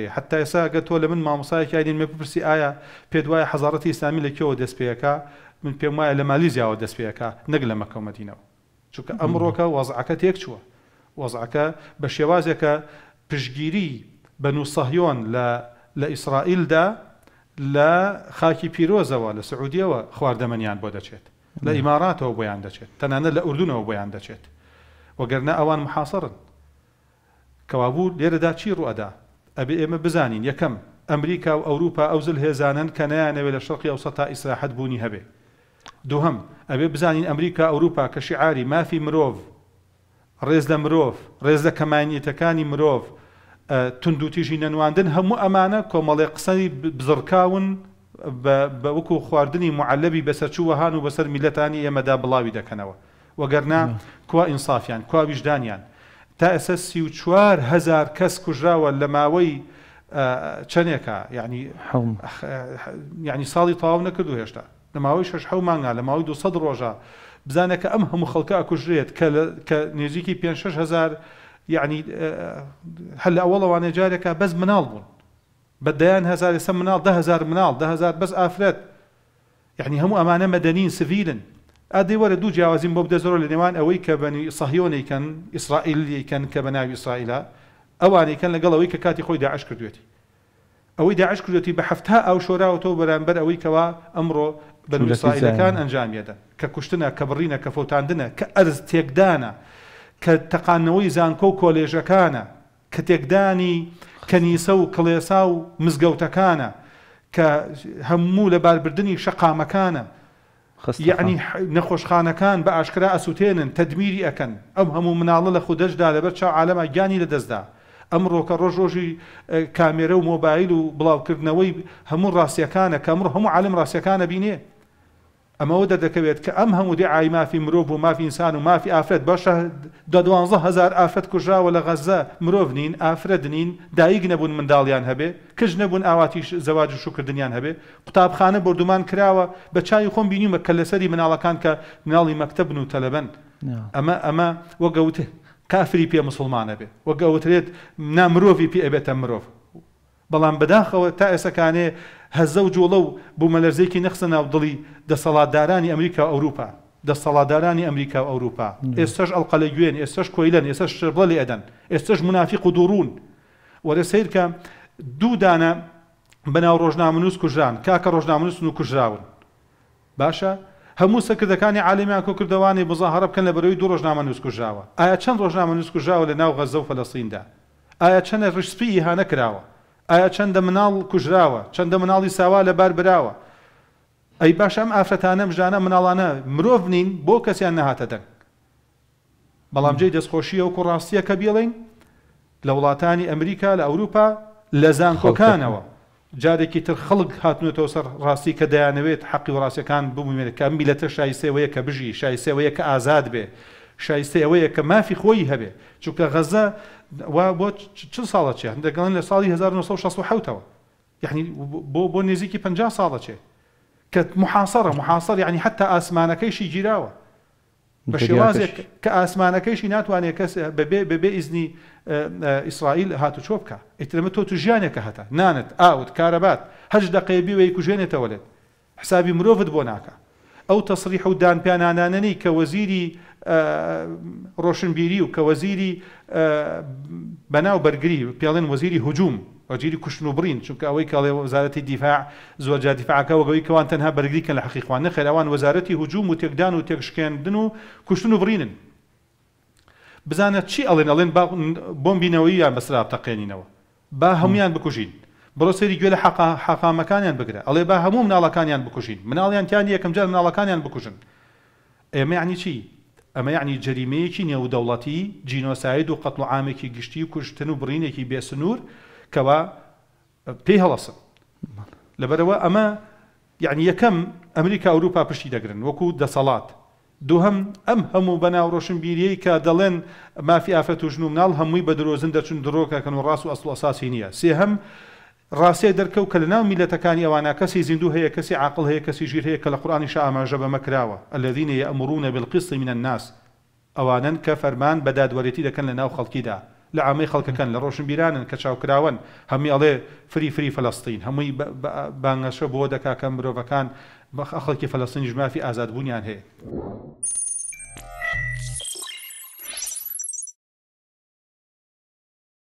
حتا ئێسا گە تۆ لە من مامۆسایەکی ئاین مە بپرسی ئایا پێت وایە حەزارەتی ئسلامی لە کێەوە دەستپێەکە من پێم وایە لە مالیزیاوە دەستپێەکە نەگ لە مەکەومەدینەوە چونکە ئەمڕۆکە وەزعەکە تێک چووە وەزعەکە بە شێوازێکە پشگیری بەن و سەهیۆن لە ئیسرائیلدا لە خاکی پیرۆزەوە لە سعودیەوە خواردەمەنیان بۆ دەچێت لە ئیماراتەوە بۆیان دەچێت تەنانە لە ئوردونەوە بۆیان دەچێت وەگەرنە ئەوان محاسرن کەوابوو لێرەدا چی ڕوەدا ابي ايما بزانين يكم امريكا واوروبا اوروبا اوزل هزانن كنيان ولا شرق اوسطا اصلاحات بوني هبه دوهم ابي بزانين امريكا اوروبا كشعاري ما في مروف رزل مروف رزل كماني تكاني مروف أه، تندوتي جنن واندن هم امانه كمال قصني بزركاون بوكو خواردني معلبي بسچو هانو بسر ملتاني يمدا بلاوي دكنوا وقرنا نعم. كوا انصاف يعني كوا وجدان يعني تا ئێستا سی و چوار هزار کەس کوژراوە لە ماوەی چەندێکە ینی ینی ساڵی تەواو نەکردو هێشتا لە ماوەی شش حە مانگا لە ماوەی 200 ڕۆژە بزانێکە ئەم هەموو خەڵکە ئەکوژرێت کە نێزییکی 5 هزار یعنی هەل ئەوڵەوانێ جارێکە بەس مناڵ بوون بەدەیان هزار ێستا مناڵ ده هزار منال ده هزار بەس ئافرەت یعنی هەموو ئەمانە مەدەنین سڤیلن ئەدەی وەرە دوو جیاوازیم بۆ بدەزۆر لە نێوان ئەوەی کە بەنی سەهیۆنیکەن ئیسرائیلیکەن کە بە ناوی ئیسرائیلا ئەوانیکەن لەگەڵەوەی کە کاتی خۆی داعش کردوێتی ئەوەی داعش کردێتی بە هەفتا ئەو شۆراوەەوە بەرامبەر ئەوەی کەوا ئەمڕۆ بەنوسائلەکان ئەنجامیەدە کە کوشتنە کە بڕینە کە فۆتاندنە کە ئەرز تێکدانە کە تەقانەوەی زانکۆ و کۆلێژەکانە کە تێکدانی کەنیسە و کڵێسا و مزگەوتەکانە کە هەموو لە باربردننی شەقامەکانە یعنی نەخۆشخانەکان بە ئاشکرا ئەسووتێنن تدمیری ئەەکەن ئەم هەموو مناڵە لە خودەشدا لەبەر چا عالەمە گیانی لە دەستدا ئەمڕۆکە ڕۆژ ڕۆژی کامێرە و مۆبایل و بڵاوکردنەوەی هەموو ڕاستیەکانە کەمڕ هەموو عالم ڕاستیەکانە بینێ ئەمەوە دەدەکەوێت کە ئەم هەمودی ئای مافی مرۆڤ و مافی ئینسان و مافی ئافرەت بەشە دەدوانزە هزار ئافرەت کوژاوە لە غەزە مرۆڤ نین ئافرەت نین دایک نەبوون منداڵیان هەبێ کەژ نەبوون ئاواتی زەواج و شوکردنیان هەبێ قوتابخانە بردومان کراوە بە چای خۆم بینیمە کە لەسەری مناڵەکان کە مناڵی مەکتەبن و تەلەبەن ئەمە ئەمە وەگەوتێ کافری پێ مسلمانە بێ وەگەوترێت نامرۆڤی پێ ئەبێتە مرۆڤ بەڵام بەداخەوە تا ئێسەکانێ هەزە و جۆڵە و بوومەلەرزێکی نەخسە ناو دڵی دەسەڵاتدارانی ئەمریکا و ئەوروپا دەسەڵاتدارانی ئەمریکا و ئەوروپا ئێستش ئەڵقەلە گوێن ئێستش کۆیلەن ئێستش شبڵی ئەدەن ئێستش منافق و دوڕون وەرە سیرکە دوو دانە بەناو ڕۆژنامنووس کوژان کاکە ڕۆژنامنووسن و کوژراون باشە هەموو سەکردەکانی عالیمان کۆکردوانی بزاهرە بکەن لە بەرەوەی دوو ڕۆژنامە نووسکوژاوە ئایا چەند ڕۆژنامە نووسکوژاوە لە ناو غەزە و فەلەسیندا ئایا چەندە ڕشتپی هانە کراوە ئایا چەندە مناڵ کوژراوە چەندە مناڵی ساوا لە بار براوە ئەی باش ئەم ئافرەتانە مژانە مناڵانە مرۆڤ نین بۆ کەسیان نەهاتە دەنگ بەڵام جێ دەستخۆشیە و کوڕاستیە کە بێڵین لە وڵاتانی ئەمریکا لە ئەوروپا لە زانکۆکانەوە جارێکی تر خەڵک هاتنوێتەوە سەر ڕاستی کە دەیانەوێت حەقی وڕاستەکان بمێنەکە میلەتە شایسەوەیە کە بژی شایسەوەیە کە ئازاد بێ شایسته ئەوەیە کە مافی خۆی هەبێ چونکە غزه و بۆ چ ساڵە چه؟ هەندێکڵن لە سالی 1967 ەوە یعنی بۆ بۆ نێزییکی 50 ساڵە چێ کە محاسەرە محاسەر ینی حتا ئاسمانەکەیشی گیراوە بە شێوازێک کە ئاسمانەکەیشی ناتوانێت کەس بەبێ بەبێ ئیزنی ئیسرائیل هاتو چۆ بکە ئیترمە تۆ تو ژیانێکە هتا نانت ئاوت کارەبات هەش دەقەیبی وەی کوژێنێتەوە تولد حسابی مروفت بۆ ئەو تەسریح و دانپیانانانەی کە وەزیری ڕۆشنبیری و کە وەزیری بەناو بەرگری پێڵێن وەزیری هجووم وەجیری کوشتن و برین چونکە ئەوەی کاڵێ وەزارەتی دیفاع زۆر جادیفاعکە وەگەوەی کەوان تەنها بەرگریکە لە حقیخوان نەخێراوان وەزارەتی هجووم و تێکدان و تێکشکێندن و کوشتن و برینن بزانە چی ئەڵێن ئەڵێن بۆمبینەوەی یان بەسرا تەقێنینەوە با هەمویان بکوژین بڕۆ سەری گوێ لە حقامەکانیان بگرە ئەڵێ بە هەموو مناڵەکانیان بکوشین مناڵیان تیان یەکەم جار مناڵەکانیان بکوژن ئێمە عنی چی ئەمە یعنی جەریمەیەکی نێودەوڵەتی جینۆساید و قەتڵ عامێکی گشتی و کوشتن و بڕینێکی بێسنوور کەوا پێی هەڵەسن لەبەرەوە ئەمە یعنی یەکەم ئەمریکا ئەوروپا پشتی دەگرن وەکو دەسەڵات دووهم ئەم هەموو بەناو ڕۆشن بیریەی کە دەڵێن مافی ئافرەت و ژن و مناڵ هەمووی بە درۆزن دەچون درۆکەکەن و ڕاست و ئەسڵ ئەساسی نییە سێ هەم ڕاستێ دەرکەوت کە لە ناو میلەتەکانی ئەوانە کەسی زیندوو هەیە کەسی عقل هەیە کەسی ژیر هەیە کە لە قورآانیش ئاماژە بەمەکراوە ئەلدینە ئەمرونە بالقیست منە ناس ئەوانن کە فەرمان بەدادوەرەتی دەکەن لە ناو خەڵکیدا لە ئامەی خەڵکەکەن لە ڕۆشن بیرانن کە چاوکراون هەمی ئەڵێ فری فری فلەستین هەمووی بانگەشە بۆ دەکا کە مرۆڤەکان بەخەڵکی فلەستین ژمافی ئازادبوونیان هەیە.